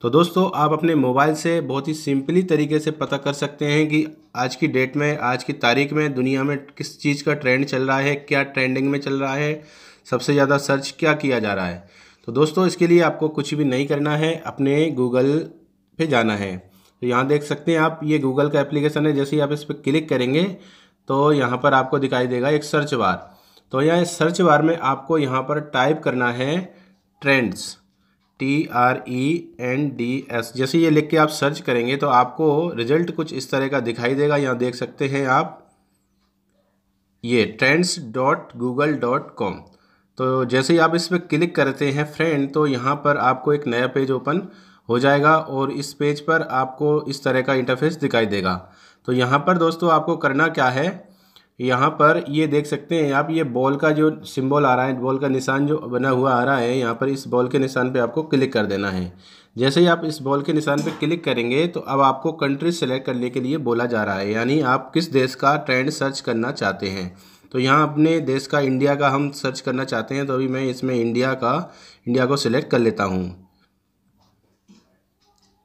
तो दोस्तों आप अपने मोबाइल से बहुत ही सिंपली तरीके से पता कर सकते हैं कि आज की डेट में आज की तारीख में दुनिया में किस चीज़ का ट्रेंड चल रहा है क्या ट्रेंडिंग में चल रहा है सबसे ज़्यादा सर्च क्या किया जा रहा है तो दोस्तों इसके लिए आपको कुछ भी नहीं करना है अपने गूगल पे जाना है तो यहाँ देख सकते हैं आप ये गूगल का एप्लीकेशन है जैसे ही आप इस पर क्लिक करेंगे तो यहाँ पर आपको दिखाई देगा एक सर्च बार तो यहाँ सर्च बार में आपको यहाँ पर टाइप करना है trends T R E N D S जैसे ये लिख के आप सर्च करेंगे तो आपको रिजल्ट कुछ इस तरह का दिखाई देगा यहाँ देख सकते हैं आप ये trends dot Google dot com तो जैसे ही आप इस पर क्लिक करते हैं फ्रेंड तो यहाँ पर आपको एक नया पेज ओपन हो जाएगा और इस पेज पर आपको इस तरह का इंटरफेस दिखाई देगा तो यहाँ पर दोस्तों आपको करना क्या है यहाँ पर ये देख सकते हैं आप ये बॉल का जो सिंबल आ रहा है बॉल का निशान जो बना हुआ आ रहा है यहाँ पर इस बॉल के निशान पे आपको क्लिक कर देना है जैसे ही आप इस बॉल के निशान पे क्लिक करेंगे तो अब आपको कंट्री सेलेक्ट करने के लिए बोला जा रहा है यानी आप किस देश का ट्रेंड सर्च करना चाहते हैं तो यहाँ अपने देश का इंडिया का हम सर्च करना चाहते हैं तो अभी मैं इसमें इंडिया का इंडिया को सिलेक्ट कर लेता हूँ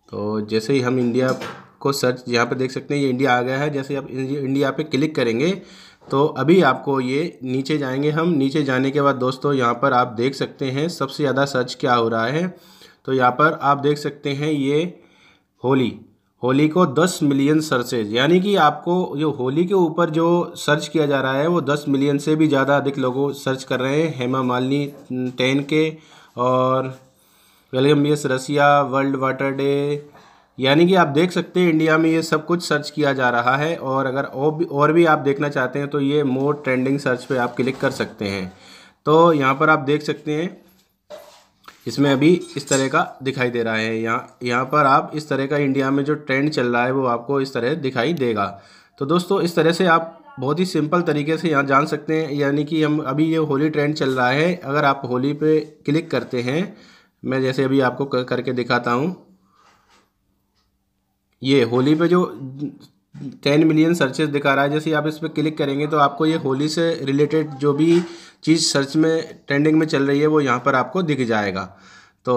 तो जैसे ही हम इंडिया को सर्च यहाँ पर देख सकते हैं ये इंडिया आ गया है जैसे आप इंडिया पर क्लिक करेंगे तो अभी आपको ये नीचे जाएंगे हम नीचे जाने के बाद दोस्तों यहाँ पर आप देख सकते हैं सबसे ज़्यादा सर्च क्या हो रहा है तो यहाँ पर आप देख सकते हैं ये होली होली को 10 मिलियन सर्चेज यानी कि आपको जो होली के ऊपर जो सर्च किया जा रहा है वो 10 मिलियन से भी ज़्यादा अधिक लोगों सर्च कर रहे हैं हेमा मालिनी टेन के और वेलगम्बियस रसिया वर्ल्ड वाटर डे यानी कि आप देख सकते हैं इंडिया में ये सब कुछ सर्च किया जा रहा है और अगर और भी और भी आप देखना चाहते हैं तो ये मोर ट्रेंडिंग सर्च पे आप क्लिक कर सकते हैं तो यहाँ पर आप देख सकते हैं इसमें अभी इस तरह का दिखाई दे रहा है यहाँ यहाँ पर आप इस तरह का इंडिया में जो ट्रेंड चल रहा है वो आपको इस तरह दिखाई देगा तो दोस्तों इस तरह से आप बहुत ही सिंपल तरीके से यहाँ जान सकते हैं यानी कि हम अभी ये होली ट्रेंड चल रहा है अगर आप होली पे क्लिक करते हैं मैं जैसे अभी आपको करके दिखाता हूँ ये होली पे जो टेन मिलियन सर्चेज दिखा रहा है जैसे आप इस पर क्लिक करेंगे तो आपको ये होली से रिलेटेड जो भी चीज़ सर्च में ट्रेंडिंग में चल रही है वो यहाँ पर आपको दिख जाएगा तो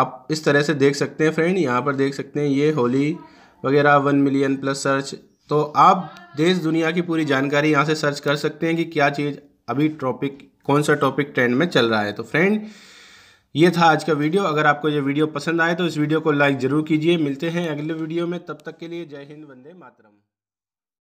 आप इस तरह से देख सकते हैं फ्रेंड यहाँ पर देख सकते हैं ये होली वगैरह वन मिलियन प्लस सर्च तो आप देश दुनिया की पूरी जानकारी यहाँ से सर्च कर सकते हैं कि क्या चीज़ अभी टॉपिक कौन सा टॉपिक ट्रेंड में चल रहा है तो फ्रेंड ये था आज का वीडियो अगर आपको ये वीडियो पसंद आए तो इस वीडियो को लाइक ज़रूर कीजिए मिलते हैं अगले वीडियो में तब तक के लिए जय हिंद वंदे मातरम